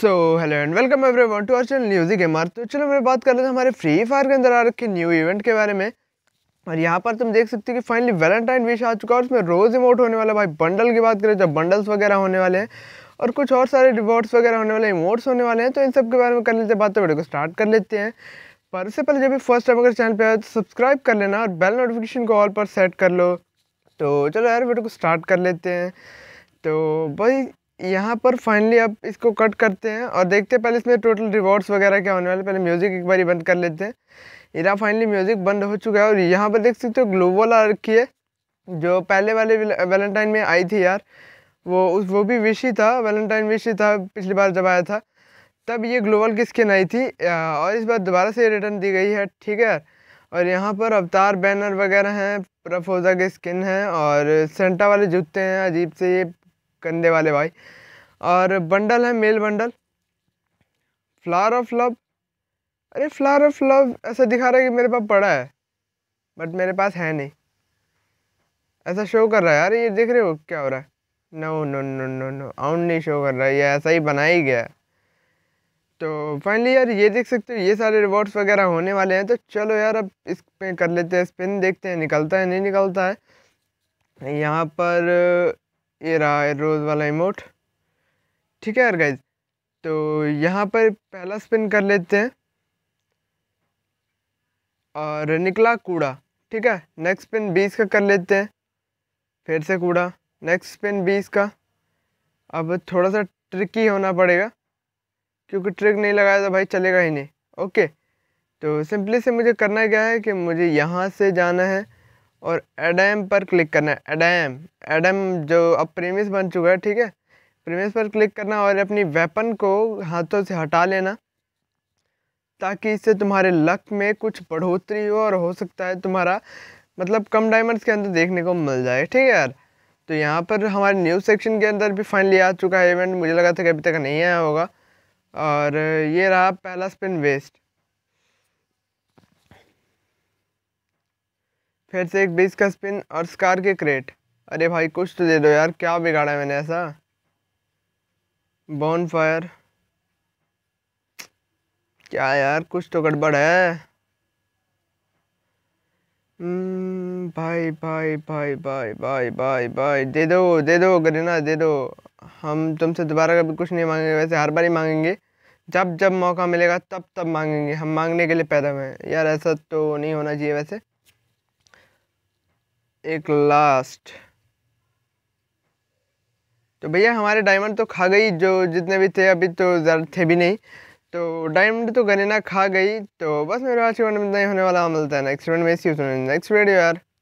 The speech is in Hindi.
so hello and welcome everyone to our channel Newsy Gamer तो चलो मैं बात कर लेते हैं हमारे फ्री फायर के अंदर आ रखे न्यू इवेंट के बारे में और यहाँ पर तुम देख सकते हो कि फाइनली वैलेंटाइन विश आ चुका है और उसमें रोज़ इमोट होने वाला भाई बंडल की बात करें जब बंडल्स वगैरह होने वाले हैं और कुछ और सारे रिवॉर्ड्स वगैरह होने वाले इमोट्स होने वाले हैं तो इन सब के बारे में कर लेते हैं बात तो वीडियो को स्टार्ट कर लेते हैं पर उससे पहले जब भी फर्स्ट टाइम अगर चैनल पर आए तो सब्सक्राइब कर लेना और बेल नोटिफिकेशन को ऑल पर सेट कर लो तो चलो यार वीडियो को स्टार्ट कर लेते हैं तो भाई यहाँ पर फाइनली अब इसको कट करते हैं और देखते हैं पहले इसमें टोटल रिवॉर्ड्स वगैरह क्या होने वाले पहले म्यूज़िक एक बार बंद कर लेते हैं इरा फाइनली म्यूज़िक बंद हो चुका है और यहाँ पर देख सकते हो ग्लोबल आ रखी है जो पहले वाले वैलेंटाइन में आई थी यार वो उस वो भी विश ही था वैलेंटाइन विश ही था पिछली बार जब आया था तब ये ग्लोबल की स्किन आई थी और इस बार दोबारा से रिटर्न दी गई है ठीक है यार और यहाँ पर अवतार बैनर वगैरह हैं प्रफोजा की स्किन है और सेंटा वाले जूते हैं अजीब से ये कंधे वाले भाई और बंडल है male bundle flower of love अरे फ्लावर ऑफ लव ऐसा दिखा रहा है कि मेरे पास पड़ा है बट मेरे पास है नहीं ऐसा शो कर रहा है यार ये देख रहे हो क्या हो रहा है no no no no no आउंड नहीं शो कर रहा है ये ऐसा ही बना ही गया तो फाइनली यार ये देख सकते हो ये सारे रिवॉर्ड्स वगैरह होने वाले हैं तो चलो यार अब इस पे कर लेते हैं स्पिन देखते हैं निकलता है नहीं निकलता है यहाँ पर ये रहा रोज़ वाला इमोट ठीक है यार गाइज तो यहाँ पर पहला स्पिन कर लेते हैं और निकला कूड़ा ठीक है नेक्स्ट स्पिन बीस का कर लेते हैं फिर से कूड़ा नेक्स्ट स्पिन बीस का अब थोड़ा सा ट्रिकी होना पड़ेगा क्योंकि ट्रिक नहीं लगाया तो भाई चलेगा ही नहीं ओके तो सिंपली से मुझे करना क्या है कि मुझे यहाँ से जाना है और एडम पर क्लिक करना है एडैम एडम जो अब प्रीमियस बन चुका है ठीक है प्रीमियस पर क्लिक करना और अपनी वेपन को हाथों से हटा लेना ताकि इससे तुम्हारे लक में कुछ बढ़ोतरी हो और हो सकता है तुम्हारा मतलब कम डायमंड्स के अंदर देखने को मिल जाए ठीक है यार तो यहाँ पर हमारे न्यूज़ सेक्शन के अंदर भी फाइनली आ चुका है इवेंट मुझे लगा था कि अभी तक नहीं आया होगा और ये रहा पहला स्पिन वेस्ट फिर से एक बीस का स्पिन और स्कार के क्रेट अरे भाई कुछ तो दे दो यार क्या बिगाड़ा मैंने ऐसा बॉन फायर क्या यार कुछ तो गड़बड़ है hmm, भाई भाई भाई भाई भाई भाई भाई दे दो दे दो गरीना दे दो हम तुमसे दोबारा कभी कुछ नहीं मांगेंगे वैसे हर बार ही मांगेंगे जब जब मौका मिलेगा तब तब मांगेंगे हम मांगने के लिए पैदा हुए हैं यार ऐसा तो नहीं होना चाहिए वैसे एक लास्ट तो भैया हमारे डायमंड तो खा गई जो जितने भी थे अभी तो ज़्यादा थे भी नहीं तो डायमंड तो गनेना खा गई तो बस मेरे आज में होने वाला मिलता है नेक्स्ट वन में नेक्स्ट वीडियो यार